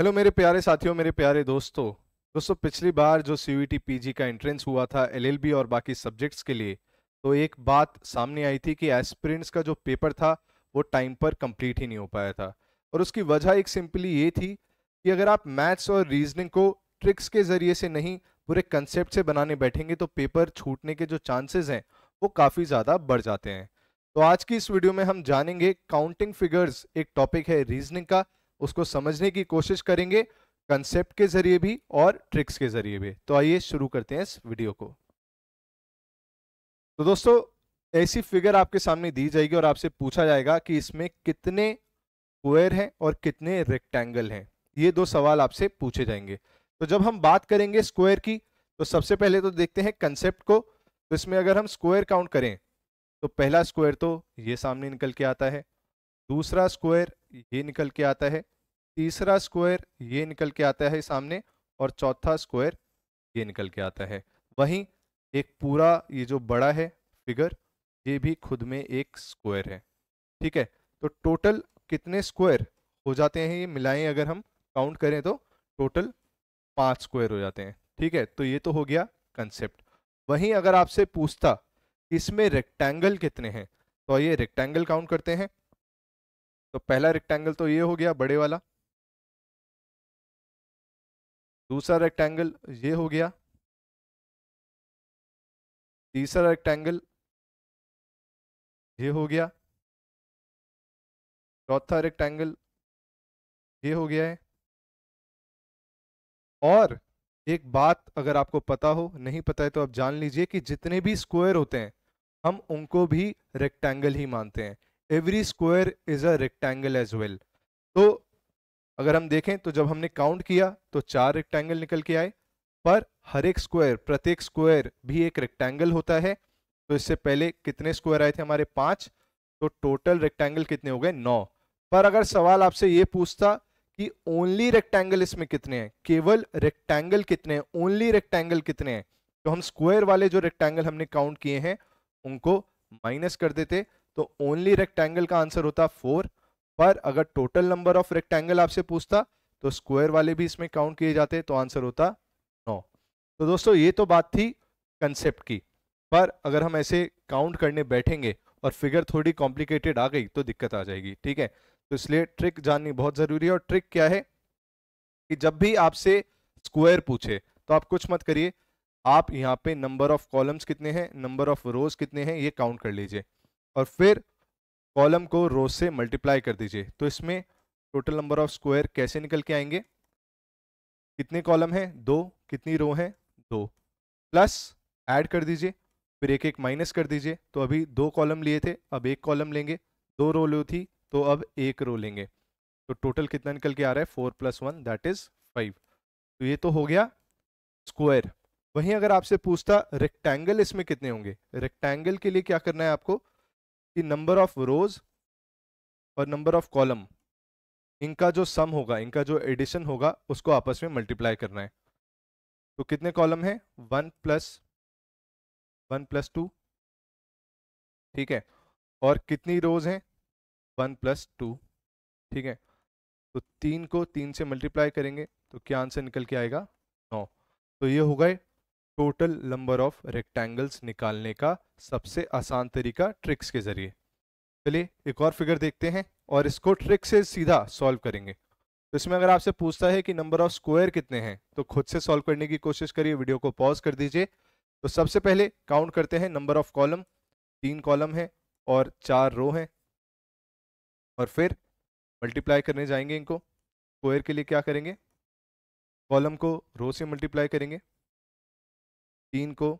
hello मेरे प्यारे साथियों मेरे प्यारे दोस्तों दोस्तों पिछली बार जो सी पीजी का एंट्रेंस हुआ था एलएलबी और बाकी सब्जेक्ट्स के लिए तो एक बात सामने आई थी कि एस्पिरेंट्स का जो पेपर था वो टाइम पर कंप्लीट ही नहीं हो पाया था और उसकी वजह एक सिंपली ये थी कि अगर आप मैथ्स और रीजनिंग को ट्रिक्स के ज़रिए से नहीं पूरे कंसेप्ट से बनाने बैठेंगे तो पेपर छूटने के जो चांसेज हैं वो काफ़ी ज़्यादा बढ़ जाते हैं तो आज की इस वीडियो में हम जानेंगे काउंटिंग फिगर्स एक टॉपिक है रीजनिंग का उसको समझने की कोशिश करेंगे कंसेप्ट के जरिए भी और ट्रिक्स के जरिए भी तो आइए शुरू करते हैं इस वीडियो को तो दोस्तों ऐसी फिगर आपके सामने दी जाएगी और आपसे पूछा जाएगा कि इसमें कितने स्क्वायर हैं और कितने रेक्टेंगल हैं ये दो सवाल आपसे पूछे जाएंगे तो जब हम बात करेंगे स्क्वायर की तो सबसे पहले तो देखते हैं कंसेप्ट को तो इसमें अगर हम स्क्वायर काउंट करें तो पहला स्क्वायर तो ये सामने निकल के आता है दूसरा स्क्वायर ये निकल के आता है तीसरा स्क्वायर ये निकल के आता है सामने और चौथा स्क्वायर ये निकल के आता है वहीं एक पूरा ये जो बड़ा है फिगर ये भी खुद में एक स्क्वायर है ठीक है तो टोटल कितने स्क्वायर हो जाते हैं ये मिलाएं अगर हम काउंट करें तो टोटल पाँच स्क्वायर हो जाते हैं ठीक है तो ये तो हो गया कंसेप्ट वहीं अगर आपसे पूछता इसमें रेक्टेंगल कितने हैं तो ये रेक्टेंगल काउंट करते हैं तो पहला रेक्टेंगल तो ये हो गया बड़े वाला दूसरा रेक्टेंगल ये हो गया तीसरा रेक्टेंगल ये हो गया चौथा रेक्टेंगल ये हो गया है और एक बात अगर आपको पता हो नहीं पता है तो आप जान लीजिए कि जितने भी स्क्वायर होते हैं हम उनको भी रेक्टेंगल ही मानते हैं every square is a rectangle as well तो अगर हम देखें तो जब हमने काउंट किया तो चार रेक्टेंगल निकल के आए पर हर एक स्क्वायर प्रत्येक स्क्वायर भी एक रेक्टेंगल होता है तो इससे पहले कितने स्क्वायर आए थे हमारे पांच तो टोटल रेक्टेंगल कितने हो गए नौ पर अगर सवाल आपसे ये पूछता कि ओनली रेक्टेंगल इसमें कितने हैं केवल रेक्टेंगल कितने हैं ओनली रेक्टेंगल कितने हैं तो हम स्क्वायर वाले जो रेक्टेंगल हमने काउंट किए हैं उनको माइनस कर देते तो ओनली रेक्टेंगल का आंसर होता फोर पर अगर टोटल नंबर ऑफ रेक्टेंगल आपसे पूछता तो स्क्वायर वाले भी इसमें काउंट किए जाते तो आंसर होता नौ तो दोस्तों ये तो बात थी कंसेप्ट की पर अगर हम ऐसे काउंट करने बैठेंगे और फिगर थोड़ी कॉम्प्लिकेटेड आ गई तो दिक्कत आ जाएगी ठीक है तो इसलिए ट्रिक जाननी बहुत ज़रूरी है और ट्रिक क्या है कि जब भी आपसे स्क्वायर पूछे तो आप कुछ मत करिए आप यहाँ पे नंबर ऑफ कॉलम्स कितने हैं नंबर ऑफ रोज कितने हैं ये काउंट कर लीजिए और फिर कॉलम को रो से मल्टीप्लाई कर दीजिए तो इसमें टोटल नंबर ऑफ स्क्वायर कैसे निकल के आएंगे कितने कॉलम हैं दो कितनी रो हैं दो प्लस ऐड कर दीजिए फिर एक एक माइनस कर दीजिए तो अभी दो कॉलम लिए थे अब एक कॉलम लेंगे दो रो लो थी तो अब एक रो लेंगे तो टोटल कितना निकल के आ रहा है four plus one that is five तो ये तो हो गया स्क्वायर वहीं अगर आपसे पूछता रेक्टेंगल इसमें कितने होंगे रेक्टेंगल के लिए क्या करना है आपको कि नंबर ऑफ रोज और नंबर ऑफ कॉलम इनका जो सम होगा इनका जो एडिशन होगा उसको आपस में मल्टीप्लाई करना है तो कितने कॉलम है one plus one plus two ठीक है और कितनी रोज हैं वन प्लस टू ठीक है तो तीन को तीन से मल्टीप्लाई करेंगे तो क्या आंसर निकल के आएगा नौ तो ये होगा टोटल नंबर ऑफ रेक्टेंगल्स निकालने का सबसे आसान तरीका ट्रिक्स के जरिए चलिए एक और फिगर देखते हैं और इसको ट्रिक से सीधा सॉल्व करेंगे तो इसमें अगर आपसे पूछता है कि नंबर ऑफ स्क्वायर कितने हैं तो खुद से सॉल्व करने की कोशिश करिए वीडियो को पॉज कर दीजिए तो सबसे पहले काउंट करते हैं नंबर ऑफ कॉलम तीन कॉलम है और चार रो हैं और फिर मल्टीप्लाई करने जाएंगे इनको स्क्वायर के लिए क्या करेंगे कॉलम को रो से मल्टीप्लाई करेंगे तीन को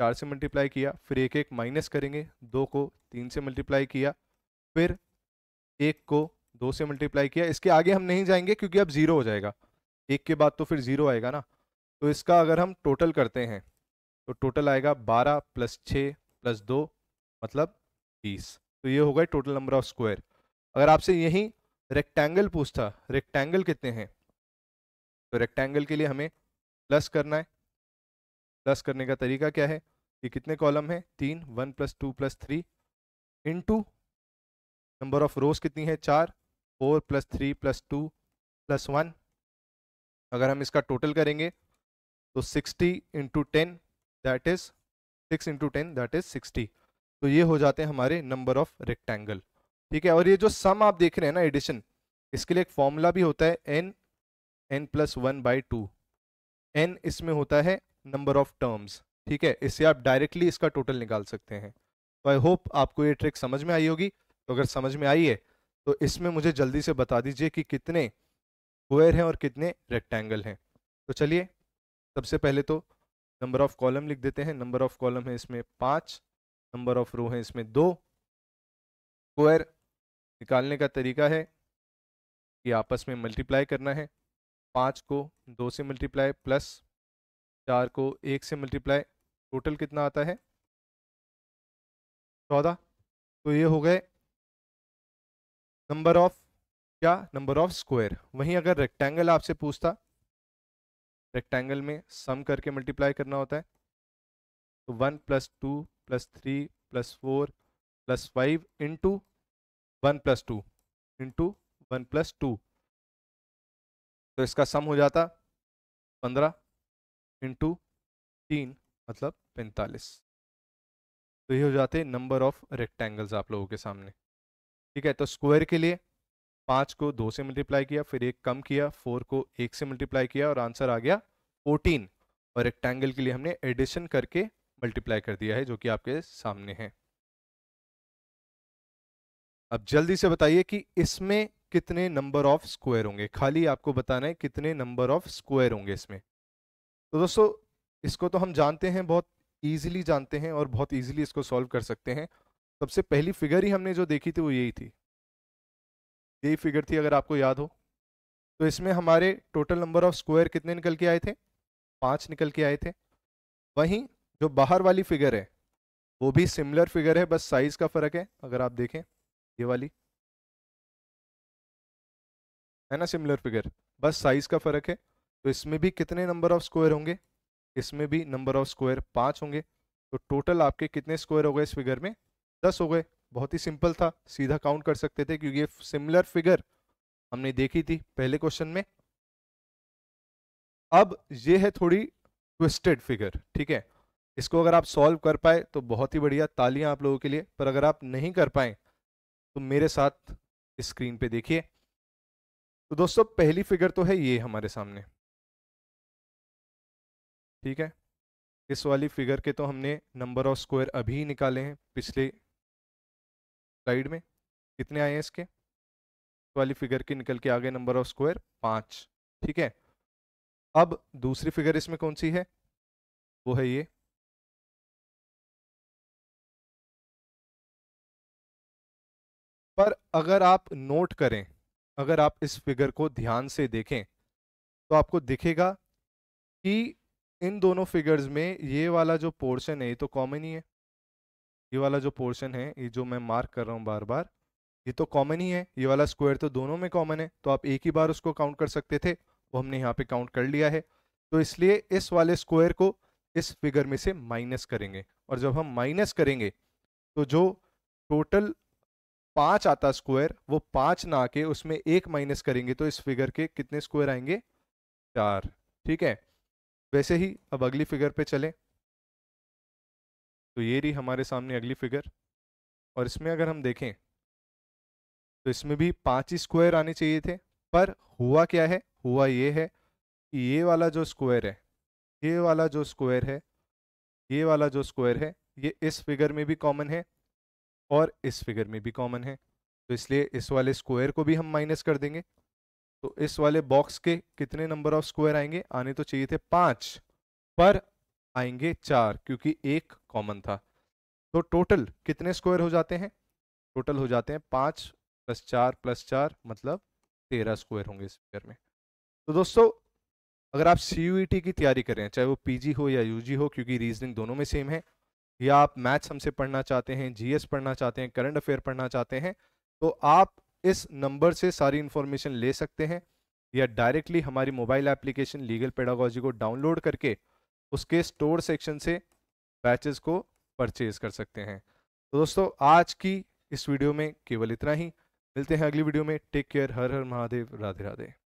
चार से मल्टीप्लाई किया फिर एक एक माइनस करेंगे दो को तीन से मल्टीप्लाई किया फिर एक को दो से मल्टीप्लाई किया इसके आगे हम नहीं जाएंगे क्योंकि अब ज़ीरो हो जाएगा एक के बाद तो फिर ज़ीरो आएगा ना तो इसका अगर हम टोटल करते हैं तो टोटल आएगा बारह प्लस छः प्लस दो मतलब बीस तो ये होगा टोटल नंबर ऑफ स्क्वायर अगर आपसे यही रेक्टेंगल पूछता रेक्टेंगल कितने हैं तो रेक्टेंगल के लिए हमें प्लस करना है प्लस करने का तरीका क्या है कि कितने कॉलम हैं तीन one plus two plus three into number of rows कितनी है चार four plus three plus two plus one अगर हम इसका टोटल करेंगे तो sixty into ten that is six into ten that is sixty तो ये हो जाते हैं हमारे नंबर ऑफ रेक्टेंगल ठीक है और ये जो सम आप देख रहे हैं ना एडिशन इसके लिए एक फॉर्मूला भी होता है N N plus one by two N इसमें होता है नंबर ऑफ टर्म्स ठीक है इससे आप डायरेक्टली इसका टोटल निकाल सकते हैं तो आई होप आपको ये ट्रिक समझ में आई होगी तो अगर समझ में आई है तो इसमें मुझे जल्दी से बता दीजिए कि कितने स्क्वायर हैं और कितने रेक्टेंगल हैं तो चलिए सबसे पहले तो नंबर ऑफ कॉलम लिख देते हैं नंबर ऑफ कॉलम है इसमें पाँच नंबर ऑफ रो है इसमें दो स्क्वायर निकालने का तरीका है कि आपस में मल्टीप्लाई करना है पाँच को दो से मल्टीप्लाई प्लस चार को एक से मल्टीप्लाई टोटल कितना आता है चौदह तो ये हो गए नंबर ऑफ क्या नंबर ऑफ स्क्वायर वहीं अगर रेक्टेंगल आपसे पूछता रेक्टेंगल में सम करके मल्टीप्लाई करना होता है तो one plus two plus three plus four plus five into one plus two into one plus two तो इसका सम हो जाता पंद्रह इंटू तीन मतलब पैंतालीस तो ये हो जाते हैं नंबर ऑफ रेक्टेंगल्स आप लोगों के सामने ठीक है तो स्क्वायर के लिए पाँच को दो से मल्टीप्लाई किया फिर एक कम किया फोर को एक से मल्टीप्लाई किया और आंसर आ गया फोर्टीन और रेक्टेंगल के लिए हमने एडिशन करके मल्टीप्लाई कर दिया है जो कि आपके सामने है अब जल्दी से बताइए कि इसमें कितने नंबर ऑफ स्क्वायर होंगे खाली आपको बताना है कितने नंबर ऑफ स्क्वायर होंगे इसमें तो दोस्तों इसको तो हम जानते हैं बहुत ईजिली जानते हैं और बहुत ईजिली इसको सॉल्व कर सकते हैं सबसे पहली फिगर ही हमने जो देखी थी वो यही थी यही फिगर थी अगर आपको याद हो तो इसमें हमारे टोटल नंबर ऑफ स्क्वायर कितने निकल के आए थे पाँच निकल के आए थे वहीं जो बाहर वाली फिगर है वो भी सिमिलर फिगर है बस साइज का फर्क है अगर आप देखें ये वाली है ना सिमिलर फिगर बस साइज का फर्क है तो इसमें भी कितने नंबर ऑफ स्क्वायर होंगे इसमें भी नंबर ऑफ स्क्वायर पाँच होंगे तो टोटल आपके कितने स्क्वायर हो गए इस फिगर में दस हो गए बहुत ही सिंपल था सीधा काउंट कर सकते थे क्योंकि ये सिमिलर फिगर हमने देखी थी पहले क्वेश्चन में अब ये है थोड़ी ट्विस्टेड फिगर ठीक है इसको अगर आप सॉल्व कर पाए तो बहुत ही बढ़िया तालियां आप लोगों के लिए पर अगर आप नहीं कर पाए तो मेरे साथ स्क्रीन पे देखिए तो दोस्तों पहली फिगर तो है ये हमारे सामने ठीक है इस वाली फिगर के तो हमने नंबर ऑफ स्क्वायर अभी निकाले हैं पिछले स्लाइड में कितने आए हैं इसके वाली फिगर के निकल के आ गए नंबर ऑफ स्क्वायर पाँच ठीक है अब दूसरी फिगर इसमें कौन सी है वो है ये पर अगर आप नोट करें अगर आप इस फिगर को ध्यान से देखें तो आपको दिखेगा कि इन दोनों फिगर्स में ये वाला जो पोर्शन है ये तो कॉमन ही है ये वाला जो पोर्शन है ये जो मैं मार्क कर रहा हूँ बार बार ये तो कॉमन ही है ये वाला स्क्वायर तो दोनों में कॉमन है तो आप एक ही बार उसको काउंट कर सकते थे वो हमने यहाँ पे काउंट कर लिया है तो इसलिए इस वाले स्क्वायर को इस फिगर में से माइनस करेंगे और जब हम माइनस करेंगे तो जो टोटल पाँच आता स्क्वायर वो पाँच ना के उसमें एक माइनस करेंगे तो इस फिगर के कितने स्क्वायर आएंगे चार ठीक है वैसे ही अब अगली फिगर पे चलें तो ये रही हमारे सामने अगली फिगर और इसमें अगर हम देखें तो इसमें भी पांच ही स्क्वायर आने चाहिए थे पर हुआ क्या है हुआ ये है कि ये वाला जो स्क्वायर है ये वाला जो स्क्वायर है ये वाला जो स्क्वायर है ये इस फिगर में भी कॉमन है और इस फिगर में भी कॉमन है तो इसलिए इस वाले स्क्वायर को भी हम माइनस कर देंगे तो इस वाले बॉक्स के कितने नंबर ऑफ स्क्वायर आएंगे आने तो चाहिए थे पांच पर आएंगे चार क्योंकि एक कॉमन था तो टोटल कितने स्क्वायर हो जाते हैं टोटल हो जाते हैं पाँच प्लस चार प्लस चार मतलब तेरह स्क्वायर होंगे इस स्क्वायर में तो दोस्तों अगर आप सी e की तैयारी कर रहे हैं चाहे वो पी हो या यू हो क्योंकि रीजनिंग दोनों में सेम है या आप मैथ्स हमसे पढ़ना चाहते हैं जीएस पढ़ना चाहते हैं करंट अफेयर पढ़ना चाहते हैं तो आप इस नंबर से सारी इन्फॉर्मेशन ले सकते हैं या डायरेक्टली हमारी मोबाइल एप्लीकेशन लीगल पेडागोजी को डाउनलोड करके उसके स्टोर सेक्शन से बैचेस को परचेज कर सकते हैं तो दोस्तों आज की इस वीडियो में केवल इतना ही मिलते हैं अगली वीडियो में टेक केयर हर हर महादेव राधे राधे